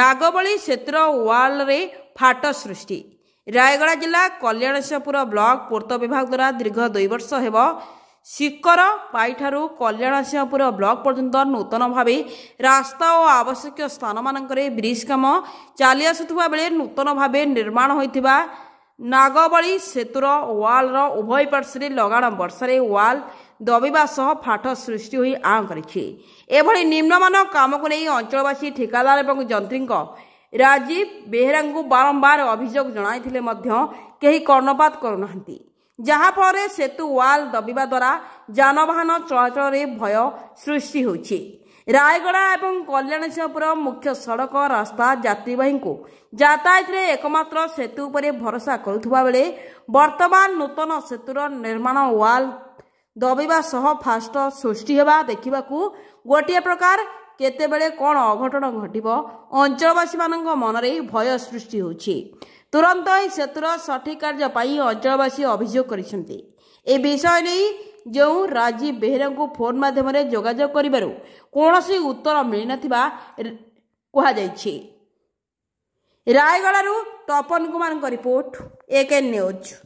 ନାଗବଳି କ୍ଷେତ୍ର ୱାଲ୍ରେ ଫାଟ ସୃଷ୍ଟି ରାୟଗଡ଼ା ଜିଲ୍ଲା କଲ୍ୟାଣେଶ୍ୱରପୁର ବ୍ଲକ ପୂର୍ତ୍ତ ବିଭାଗ ଦ୍ୱାରା ଦୀର୍ଘ ଦୁଇ ବର୍ଷ ହେବ ଶିକର ପାଇଠାରୁ କଲ୍ୟାଣସିଂହପୁର ବ୍ଲକ ପର୍ଯ୍ୟନ୍ତ ନୂତନ ଭାବେ ରାସ୍ତା ଓ ଆବଶ୍ୟକୀୟ ସ୍ଥାନମାନଙ୍କରେ ବ୍ରିଜ୍ କାମ ଚାଲିଆସୁଥିବା ବେଳେ ନୂତନ ଭାବେ ନିର୍ମାଣ ହୋଇଥିବା ନାଗବଳି ସେତୁର ୱାଲ୍ର ଉଭୟ ପାର୍ଶ୍ୱରେ ଲଗାଣ ବର୍ଷାରେ ୱାଲ୍ ଦବିବା ସହ ଫାଟ ସୃଷ୍ଟି ହୋଇ ଆଁ କରିଛି ଏଭଳି ନିମ୍ନମାନ କାମକୁ ନେଇ ଅଞ୍ଚଳବାସୀ ଠିକାଦାର ଏବଂ ଯନ୍ତ୍ରୀଙ୍କ ରାଜୀବ ବେହେରାଙ୍କୁ ବାରମ୍ବାର ଅଭିଯୋଗ ଜଣାଇଥିଲେ ମଧ୍ୟ କେହି କର୍ଣ୍ଣପାତ କରୁନାହାନ୍ତି ଯାହାଫଳରେ ସେତୁ ୱାଲ୍ ଦବିବା ଦ୍ୱାରା ଯାନବାହନ ଚଳାଚଳରେ ଭୟ ସୃଷ୍ଟି ହେଉଛି রায়গড়া এবং কল্যাণেশ্বরপুরম মুখ্য সড়ক রাস্তা যাত্রীবাহীকে যাতায়াতরে একমাত্র সেতু উপরে ভরসা করুবা বেড়ে বর্তমান নূতন সেতুর নির্মাণ ওয়াল দবিবা সহ ফাষ্ট সৃষ্টি হওয়া দেখা গোটিয়ে প্রকার কেতবে কোণ অঘটন ঘটব অঞ্চলবাসী মনরে ভয় সৃষ্টি হচ্ছে ତୁରନ୍ତ ଏହି ସେତୁର ସଠିକ୍ କାର୍ଯ୍ୟ ପାଇଁ ଅଞ୍ଚଳବାସୀ ଅଭିଯୋଗ କରିଛନ୍ତି ଏ ବିଷୟ ନେଇ ଯେଉଁ ରାଜୀବ ବେହେରାଙ୍କୁ ଫୋନ୍ ମାଧ୍ୟମରେ ଯୋଗାଯୋଗ କରିବାରୁ କୌଣସି ଉତ୍ତର ମିଳିନଥିବା କୁହାଯାଇଛି ରାୟଗଡ଼ାରୁ ତପନ କୁମାରଙ୍କ ରିପୋର୍ଟ ଏକେ ନ୍ୟୁଜ୍